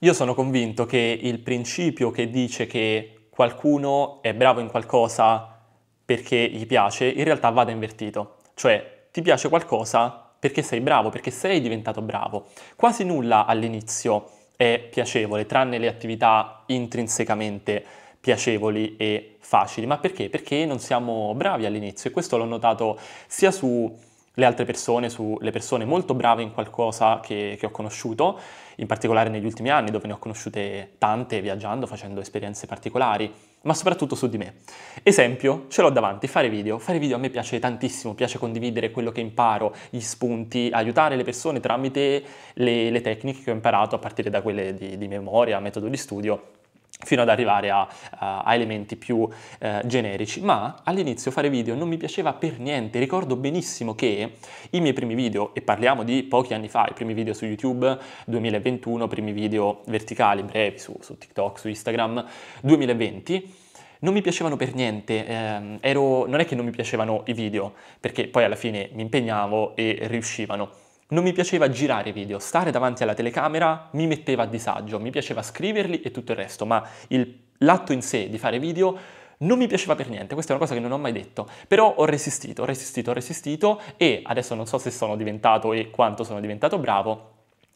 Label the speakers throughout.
Speaker 1: Io sono convinto che il principio che dice che qualcuno è bravo in qualcosa perché gli piace, in realtà vada invertito. Cioè, ti piace qualcosa perché sei bravo, perché sei diventato bravo. Quasi nulla all'inizio è piacevole, tranne le attività intrinsecamente piacevoli e facili. Ma perché? Perché non siamo bravi all'inizio e questo l'ho notato sia su le altre persone, sulle persone molto brave in qualcosa che, che ho conosciuto, in particolare negli ultimi anni dove ne ho conosciute tante viaggiando, facendo esperienze particolari, ma soprattutto su di me. Esempio, ce l'ho davanti, fare video. Fare video a me piace tantissimo, piace condividere quello che imparo, gli spunti, aiutare le persone tramite le, le tecniche che ho imparato a partire da quelle di, di memoria, metodo di studio fino ad arrivare a, a elementi più eh, generici, ma all'inizio fare video non mi piaceva per niente, ricordo benissimo che i miei primi video, e parliamo di pochi anni fa, i primi video su YouTube 2021, primi video verticali, brevi su, su TikTok, su Instagram 2020, non mi piacevano per niente, eh, ero, non è che non mi piacevano i video, perché poi alla fine mi impegnavo e riuscivano non mi piaceva girare video, stare davanti alla telecamera mi metteva a disagio, mi piaceva scriverli e tutto il resto, ma il, l'atto in sé di fare video non mi piaceva per niente, questa è una cosa che non ho mai detto, però ho resistito, ho resistito, ho resistito e adesso non so se sono diventato e quanto sono diventato bravo,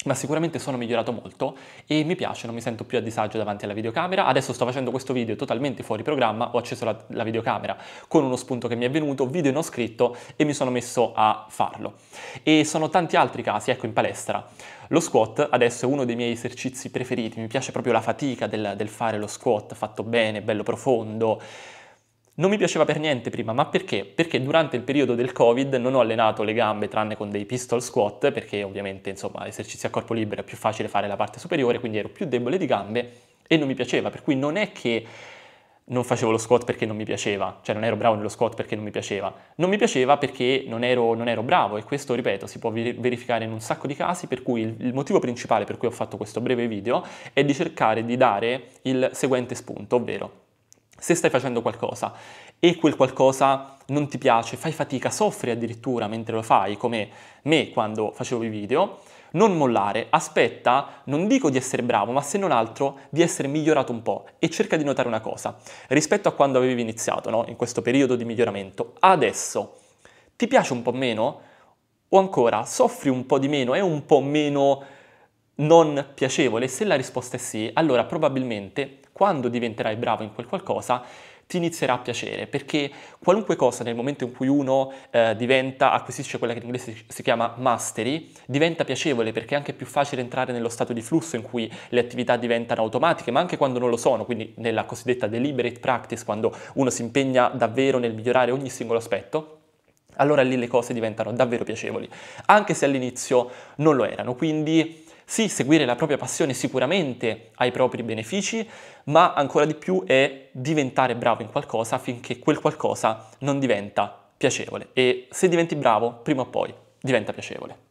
Speaker 1: ma sicuramente sono migliorato molto e mi piace, non mi sento più a disagio davanti alla videocamera. Adesso sto facendo questo video totalmente fuori programma, ho acceso la, la, videocamera con uno spunto che mi è venuto, video non scritto e mi sono messo a farlo. E sono tanti altri casi, ecco in palestra. Lo squat adesso è uno dei miei esercizi preferiti, mi piace proprio la fatica del, del fare lo squat fatto bene, bello profondo, non mi piaceva per niente prima, ma perché? Perché durante il periodo del Covid non ho allenato le gambe tranne con dei pistol squat, perché ovviamente, insomma, esercizi a corpo libero è più facile fare la parte superiore, quindi ero più debole di gambe e non mi piaceva, per cui non è che non facevo lo squat perché non mi piaceva, cioè non ero bravo nello squat perché non mi piaceva. Non mi piaceva perché non ero, non ero bravo e questo, ripeto, si può verificare in un sacco di casi, per cui il, il, motivo principale per cui ho fatto questo breve video è di cercare di dare il seguente spunto, ovvero se stai facendo qualcosa e quel qualcosa non ti piace, fai fatica, soffri addirittura mentre lo fai, come me quando facevo i video, non mollare, aspetta, non dico di essere bravo, ma se non altro di essere migliorato un po' e cerca di notare una cosa, rispetto a quando avevi iniziato, no? in questo periodo di miglioramento, adesso ti piace un po' meno o ancora soffri un po' di meno, è un po' meno non piacevole? Se la risposta è sì, allora probabilmente quando diventerai bravo in quel qualcosa ti inizierà a piacere, perché qualunque cosa nel momento in cui uno eh, diventa, acquisisce quella che in inglese si chiama mastery, diventa piacevole perché è anche più facile entrare nello stato di flusso in cui le attività diventano automatiche, ma anche quando non lo sono, quindi nella cosiddetta deliberate practice, quando uno si impegna davvero nel migliorare ogni singolo aspetto allora lì le cose diventano davvero piacevoli, anche se all'inizio non lo erano. Quindi sì, seguire la propria passione sicuramente ha i propri benefici, ma ancora di più è diventare bravo in qualcosa finché quel qualcosa non diventa piacevole. E se diventi bravo, prima o poi diventa piacevole.